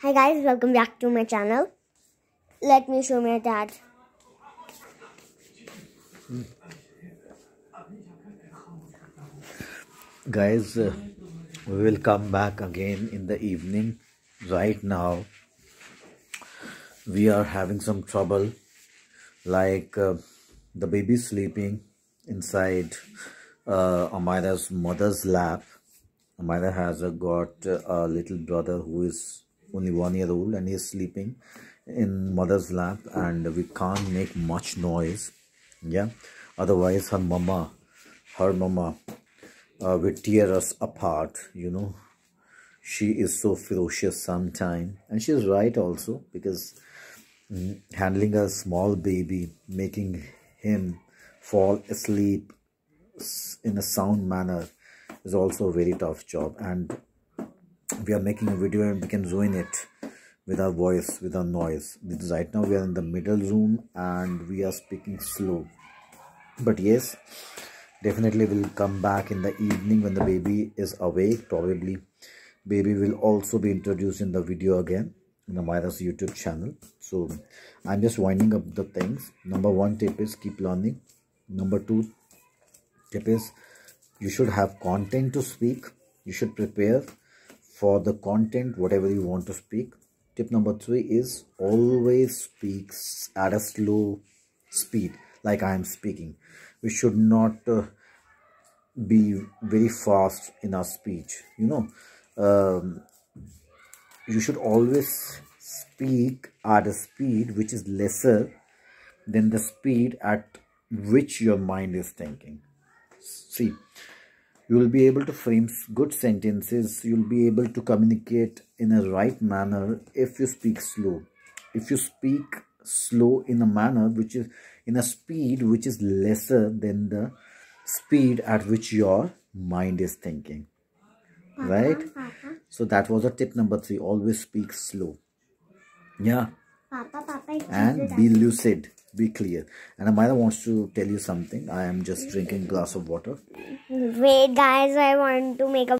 Hi guys, welcome back to my channel. Let me show my dad. Guys, uh, we will come back again in the evening. Right now, we are having some trouble. Like uh, the baby sleeping inside uh, Amira's mother's lap. Amira has uh, got uh, a little brother who is only one year old and he's sleeping in mother's lap and we can't make much noise yeah otherwise her mama her mama uh, will tear us apart you know she is so ferocious sometimes and she's right also because mm, handling a small baby making him fall asleep in a sound manner is also a very tough job and we are making a video and we can join it with our voice with our noise because right now we are in the middle zoom and we are speaking slow but yes definitely we will come back in the evening when the baby is awake probably baby will also be introduced in the video again in the virus youtube channel so i'm just winding up the things number one tip is keep learning number two tip is you should have content to speak you should prepare for the content whatever you want to speak tip number three is always speaks at a slow speed like i am speaking we should not uh, be very fast in our speech you know um, you should always speak at a speed which is lesser than the speed at which your mind is thinking see you will be able to frame good sentences you'll be able to communicate in a right manner if you speak slow if you speak slow in a manner which is in a speed which is lesser than the speed at which your mind is thinking right so that was a tip number three always speak slow yeah and be lucid be clear and amaya wants to tell you something i am just drinking glass of water wait guys i want to make a